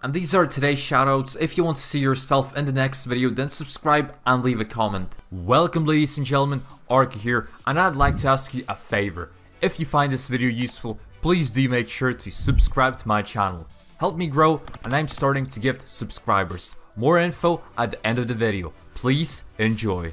And these are today's shoutouts. If you want to see yourself in the next video, then subscribe and leave a comment. Welcome ladies and gentlemen, Ark here, and I'd like to ask you a favor. If you find this video useful, please do make sure to subscribe to my channel. Help me grow, and I'm starting to gift subscribers. More info at the end of the video. Please enjoy.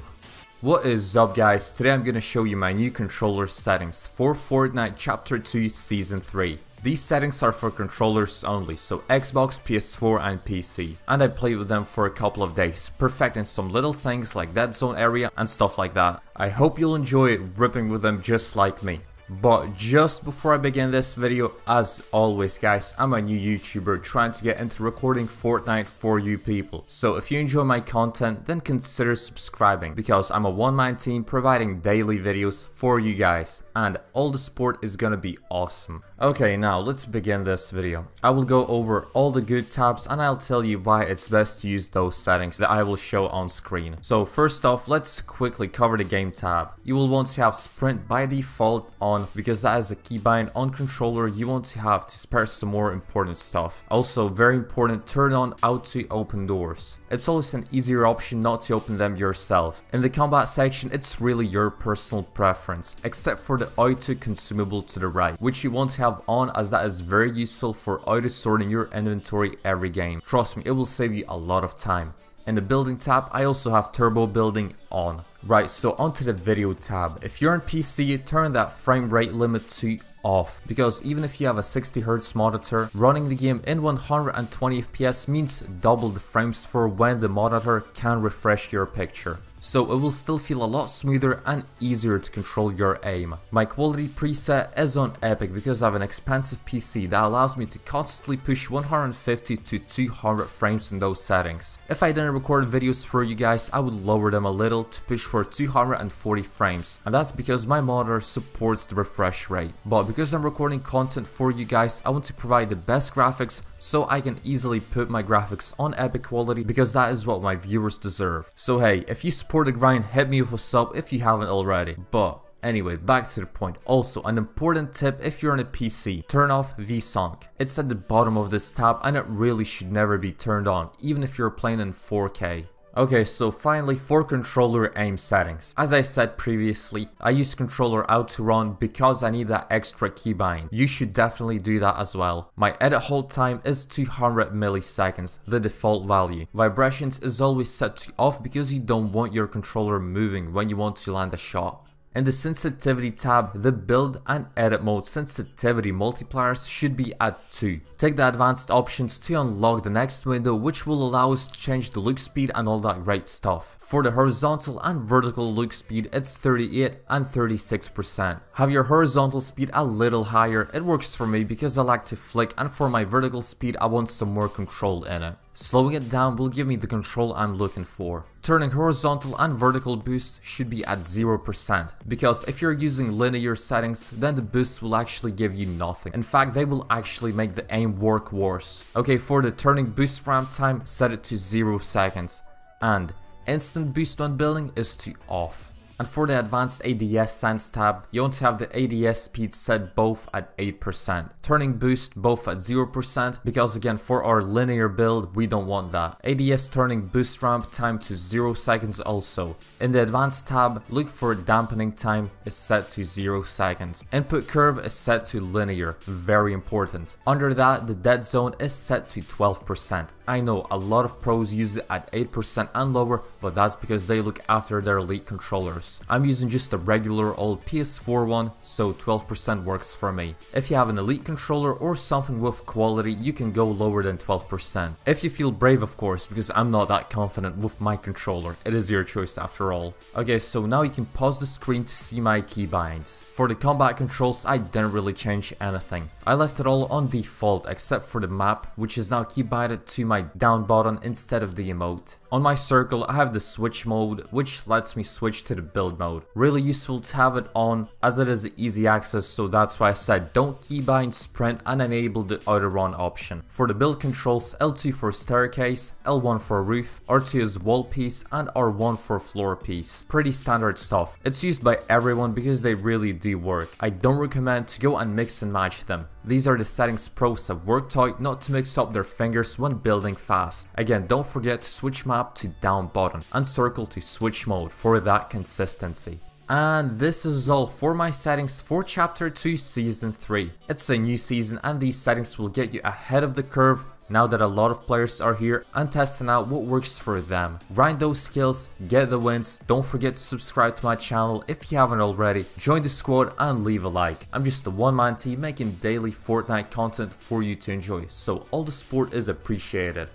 What is up guys, today I'm gonna show you my new controller settings for Fortnite Chapter 2 Season 3. These settings are for controllers only, so Xbox, PS4 and PC. And I played with them for a couple of days, perfecting some little things like dead zone area and stuff like that. I hope you'll enjoy ripping with them just like me. But just before I begin this video, as always guys, I'm a new YouTuber trying to get into recording Fortnite for you people. So if you enjoy my content, then consider subscribing because I'm a one-man team providing daily videos for you guys and all the support is gonna be awesome. Okay, now let's begin this video. I will go over all the good tabs and I'll tell you why it's best to use those settings that I will show on screen. So first off, let's quickly cover the game tab. You will want to have sprint by default on on because that is a keybind on controller you want to have to spare some more important stuff. Also very important turn on auto to open doors. It's always an easier option not to open them yourself. In the combat section it's really your personal preference except for the auto consumable to the right which you want to have on as that is very useful for auto sorting your inventory every game. Trust me it will save you a lot of time. In the building tab, I also have turbo building on. Right, so onto the video tab. If you're on PC, turn that frame rate limit to off because even if you have a 60Hz monitor, running the game in 120fps means double the frames for when the monitor can refresh your picture so it will still feel a lot smoother and easier to control your aim. My quality preset is on Epic because I have an expensive PC that allows me to constantly push 150 to 200 frames in those settings. If I didn't record videos for you guys, I would lower them a little to push for 240 frames and that's because my monitor supports the refresh rate. But because I'm recording content for you guys, I want to provide the best graphics so I can easily put my graphics on epic quality because that is what my viewers deserve. So hey, if you support the grind, hit me with a sub if you haven't already. But Anyway, back to the point. Also, an important tip if you're on a PC, turn off VSync. It's at the bottom of this tab and it really should never be turned on, even if you're playing in 4K. Okay, so finally for controller aim settings. As I said previously, I use controller out to run because I need that extra keybind. You should definitely do that as well. My edit hold time is 200 milliseconds, the default value. Vibrations is always set to off because you don't want your controller moving when you want to land a shot. In the sensitivity tab, the build and edit mode sensitivity multipliers should be at 2. Take the advanced options to unlock the next window which will allow us to change the look speed and all that great stuff. For the horizontal and vertical look speed it's 38 and 36%. Have your horizontal speed a little higher, it works for me because I like to flick and for my vertical speed I want some more control in it. Slowing it down will give me the control I'm looking for. Turning horizontal and vertical boost should be at 0%, because if you're using linear settings, then the boosts will actually give you nothing. In fact, they will actually make the aim work worse. Okay, for the turning boost ramp time, set it to 0 seconds. And instant boost on building is to off. And for the advanced ADS sense tab, you want to have the ADS speed set both at 8%, turning boost both at 0% because again for our linear build we don't want that. ADS turning boost ramp time to 0 seconds also. In the advanced tab, look for dampening time is set to 0 seconds. Input curve is set to linear, very important. Under that the dead zone is set to 12%. I know a lot of pros use it at 8% and lower, but that's because they look after their Elite controllers. I'm using just a regular old PS4 one, so 12% works for me. If you have an Elite controller or something with quality, you can go lower than 12%. If you feel brave of course, because I'm not that confident with my controller, it is your choice after all. Okay, so now you can pause the screen to see my keybinds. For the combat controls, I didn't really change anything. I left it all on default except for the map, which is now keybited to my my down button instead of the emote. On my circle I have the switch mode which lets me switch to the build mode. Really useful to have it on as it is easy access so that's why I said don't keybind sprint and enable the auto run option. For the build controls L2 for staircase, L1 for roof, R2 is wall piece and R1 for floor piece. Pretty standard stuff. It's used by everyone because they really do work. I don't recommend to go and mix and match them. These are the settings pros have worked out not to mix up their fingers when building fast. Again don't forget to switch my map to down bottom and circle to switch mode for that consistency. And this is all for my settings for chapter 2 season 3. It's a new season and these settings will get you ahead of the curve now that a lot of players are here and testing out what works for them. Grind those skills, get the wins, don't forget to subscribe to my channel if you haven't already, join the squad and leave a like. I'm just a one man team making daily Fortnite content for you to enjoy, so all the support is appreciated.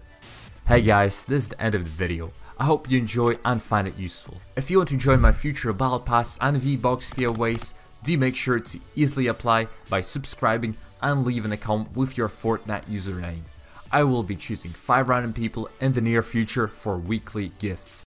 Hey guys, this is the end of the video. I hope you enjoy and find it useful. If you want to join my future Battle Pass and V-Box giveaways, do make sure to easily apply by subscribing and leave an account with your Fortnite username. I will be choosing 5 random people in the near future for weekly gifts.